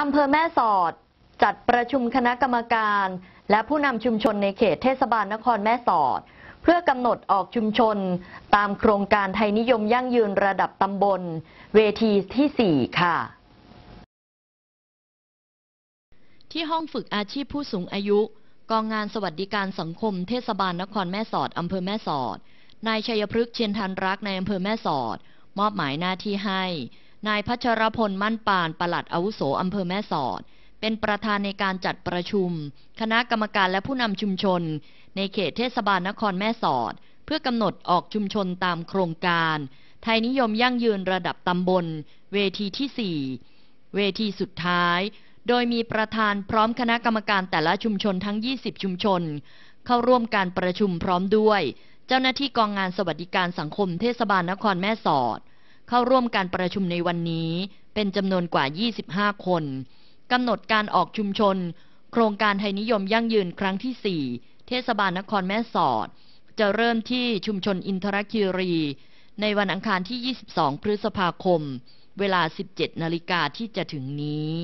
อำเภอแม่สอดจัดประชุมคณะกรรมการ และผู้นำชุมชนในเขตเทศบาลนครแม่สอด เพื่อกำหนดออกชุมชนตามโครงการไทยนิยมยั่งยืนระดับตำบลเวทีที่4ค่ะ ที่ห้องฝึกอาชีพผู้สูงอายุ กองงานสวัสดิการสังคมเทศบาลนครแม่สอดอำเภอแม่สอดนายชัยพฤกษ์เชียนทันรักในอำเภอแม่สอด มอบหมายหน้าที่ให้นายพัชรพลมั่นปานปลัดอาวุโสอำเภอแม่สอด เป็นประธานในการจัดประชุม คณะกรรมการและผู้นำชุมชน ในเขตเทศบาลนครแม่สอด เพื่อกำหนดออกชุมชนตามโครงการ ไทยนิยมยั่งยืนระดับตำบล เวทีที่ 4 เวทีสุดท้ายโดยมีประธานพร้อมคณะกรรมการแต่ละชุมชนทั้ง 20 ชุมชน เข้าร่วมการประชุมพร้อมด้วย เจ้าหน้าที่กองงานสวัสดิการสังคมเทศบาลนครแม่สอดเข้าร่วมการประชุมในวันนี้ เป็นจำนวนกว่า 25 คนกำหนดการออกชุมชน โครงการไทยนิยมยั่งยืนครั้งที่ 4 เทศบาลนครแม่สอด จะเริ่มที่ชุมชนอินทรคิรี ในวันอังคารที่ 22 พฤษภาคม เวลา 17นาฬิกาที่จะถึงนี้